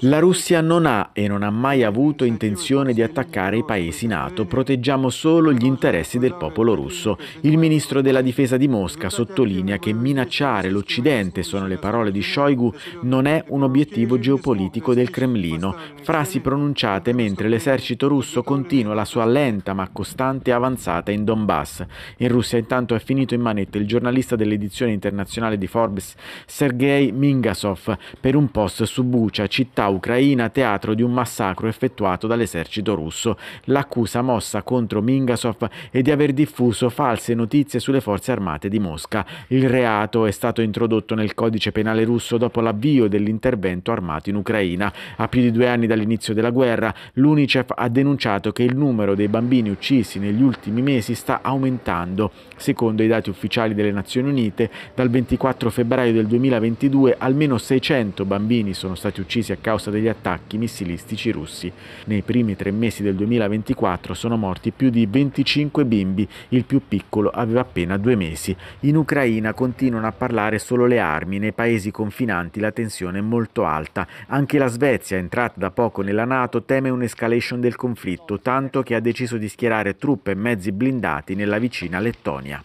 La Russia non ha e non ha mai avuto intenzione di attaccare i paesi NATO, proteggiamo solo gli interessi del popolo russo. Il ministro della difesa di Mosca sottolinea che minacciare l'Occidente, sono le parole di Shoigu, non è un obiettivo geopolitico del Cremlino, frasi pronunciate mentre l'esercito russo continua la sua lenta ma costante avanzata in Donbass. In Russia intanto è finito in manette il giornalista dell'edizione internazionale di Forbes, Sergei Mingasov, per un post su Bucha, città ucraina teatro di un massacro effettuato dall'esercito russo. L'accusa mossa contro Mingasov è di aver diffuso false notizie sulle forze armate di Mosca. Il reato è stato introdotto nel codice penale russo dopo l'avvio dell'intervento armato in Ucraina. A più di due anni dall'inizio della guerra, l'UNICEF ha denunciato che il numero dei bambini uccisi negli ultimi mesi sta aumentando. Secondo i dati ufficiali delle Nazioni Unite, dal 24 febbraio del 2022 almeno 600 bambini sono stati uccisi a a causa degli attacchi missilistici russi. Nei primi tre mesi del 2024 sono morti più di 25 bimbi, il più piccolo aveva appena due mesi. In Ucraina continuano a parlare solo le armi, nei paesi confinanti la tensione è molto alta. Anche la Svezia, entrata da poco nella Nato, teme un'escalation del conflitto, tanto che ha deciso di schierare truppe e mezzi blindati nella vicina Lettonia.